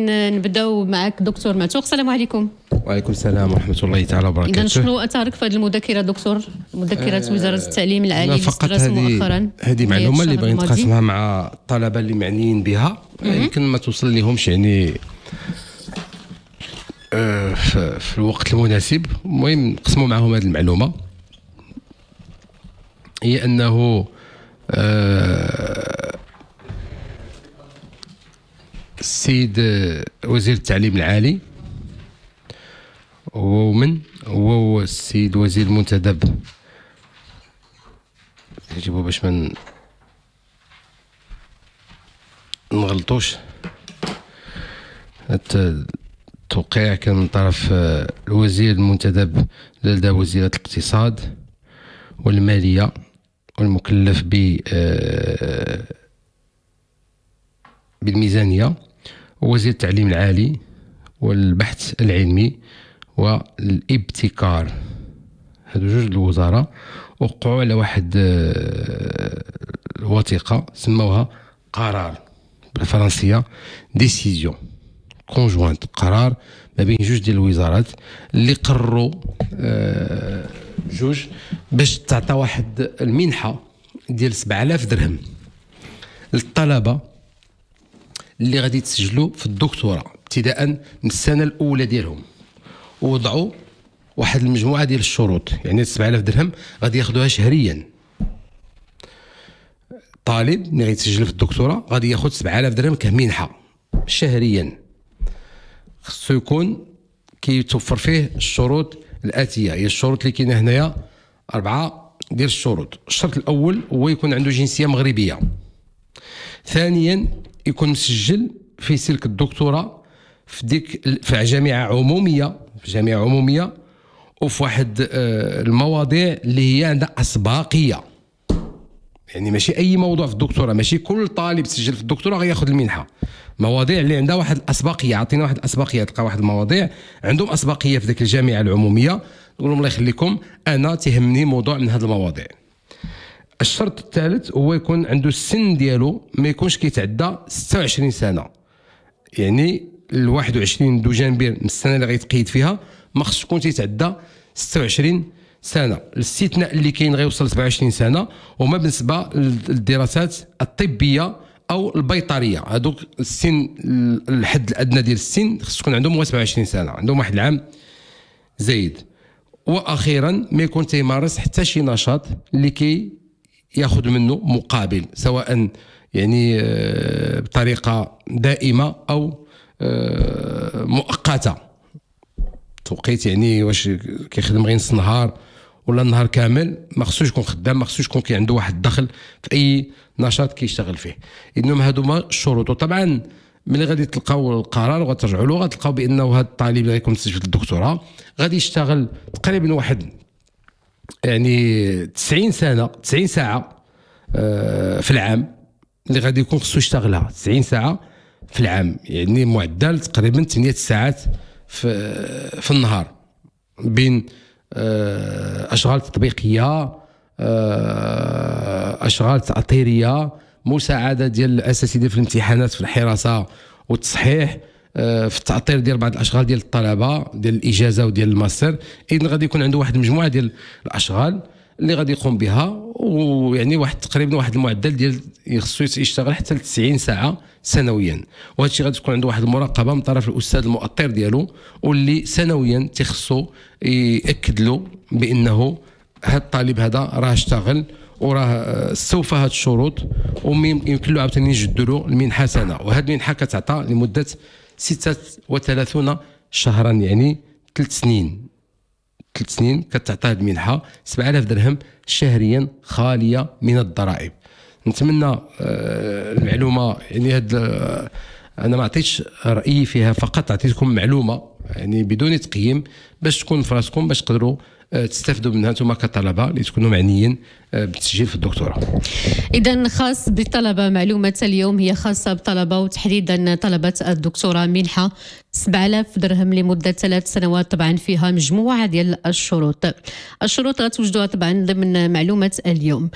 نبداو معك دكتور ماتوق السلام عليكم وعليكم السلام ورحمه الله تعالى وبركاته اذا شنو اثارك في هذه المذكره دكتور مذكره آه وزاره التعليم العالي فقط مؤخرا هذه معلومه اللي باغي نتقاسمها مع الطلبه اللي معنيين بها يمكن ما توصل لهمش يعني آه، في الوقت المناسب المهم نقسموا معهم هذه المعلومه هي انه آه، السيد وزير التعليم العالي ومن هو السيد وزير المنتدب نجيبو باش ما نغلطوش التوقيع كان من طرف الوزير المنتدب لدى وزيرة الاقتصاد والمالية والمكلف ب آه، بالميزانية وزير التعليم العالي والبحث العلمي والابتكار هادو جوج الوزارة وقعوا على واحد الوثيقة آه، سموها قرار بالفرنسية ديسيزيون كونجوانت قرار ما بين جوج ديال الوزارات اللي قرروا آه، جوج باش تعطى واحد المنحة ديال 7000 درهم للطلبة اللي غادي يتسجلوا في الدكتوراه ابتداء من السنه الاولى ديالهم ووضعوا واحد المجموعه ديال الشروط يعني 7000 درهم غادي ياخذوها شهريا طالب اللي غيتسجل في الدكتوراه غادي ياخذ 7000 درهم كمنحه شهريا خصو يكون كيتوفر فيه الشروط الاتيه هي الشروط اللي كاينه هنايا اربعه ديال الشروط الشرط الاول هو يكون عنده جنسيه مغربيه ثانيا يكون مسجل في سلك الدكتوراه في ديك في جامعه عموميه في جامعه عموميه وفي واحد آه، المواضيع اللي هي عندها اسباقيه يعني ماشي اي موضوع في الدكتوراه ماشي كل طالب سجل في الدكتوراه غياخذ المنحه مواضيع اللي عندها واحد الاسباقيه عطينا واحد الاسباقيه تلقى واحد المواضيع عندهم اسباقيه في ديك الجامعه العموميه نقول لهم الله يخليكم انا تهمني موضوع من هذه المواضيع الشرط الثالث هو يكون عنده السن ديالو ما يكونش كيتعدى 26 سنه يعني ال 21 دو جانبير من السنه اللي غيتقيد فيها ما خصش يكون تيتعدى 26 سنه الاستثناء اللي كاين غيوصل 27 سنه وما بالنسبه للدراسات الطبيه او البيطريه هذوك السن الحد الادنى ديال السن خص تكون عندهم هو 27 سنه عندهم واحد العام زايد واخيرا ما يكون تيمارس حتى شي نشاط اللي كي ياخذ منه مقابل سواء يعني آه، بطريقه دائمه او آه، مؤقته توقيت يعني واش كيخدم غير نص نهار ولا النهار كامل ما خصوش يكون خدام ما خصوش يكون عنده واحد الدخل في اي نشاط كيشتغل فيه انهم ما الشروط وطبعا ملي غادي تلقاو القرار وغترجعوا له غتلقاو بانه هذا الطالب اللي غيكون مسجل الدكتوراه غادي يشتغل تقريبا واحد يعني 90 سنه 90 ساعه آه، في العام اللي غادي يكون خصو يشتغلها 90 ساعه في العام يعني معدل تقريبا 8 ساعات في في النهار بين آه، اشغال تطبيقيه آه، اشغال تاطيريه مساعده ديال الاساتذه في الامتحانات في الحراسه والتصحيح آه، في التعطير ديال بعض الاشغال ديال الطلبه ديال الاجازه وديال الماستر اذا غادي يكون عنده واحد المجموعه ديال الاشغال اللي غادي يقوم بها ويعني واحد تقريبا واحد المعدل ديال يخصو يشتغل حتى ل 90 ساعه سنويا وهذا الشيء غادي تكون عنده واحد المراقبه من طرف الاستاذ المؤطر ديالو واللي سنويا تيخصو ياكد له بانه هذا الطالب هذا راه اشتغل وراه استوفى هاد الشروط ويمكن له عاوتاني يجدوا له المنحه سنه وهاد المنحه كتعطى لمده 36 شهرا يعني ثلاث سنين ثلاث سنين كتعطى هذه المنحه 7000 درهم شهريا خاليه من الضرائب نتمنى آه، المعلومه يعني هاد آه، انا ما عطيتش رايي فيها فقط عطيتكم معلومه يعني بدون تقييم باش تكون في راسكم باش تقدروا تستفدوا منها انتم كطلبه اللي تكونوا معنيين آه، بالتسجيل في الدكتوراه. اذا خاص بالطلبه معلومه اليوم هي خاصه بطلبه وتحديدا طلبه الدكتوراه منحه 7000 درهم لمده ثلاث سنوات طبعا فيها مجموعه ديال الشروط. الشروط غتوجدوها طبعا ضمن معلومه اليوم.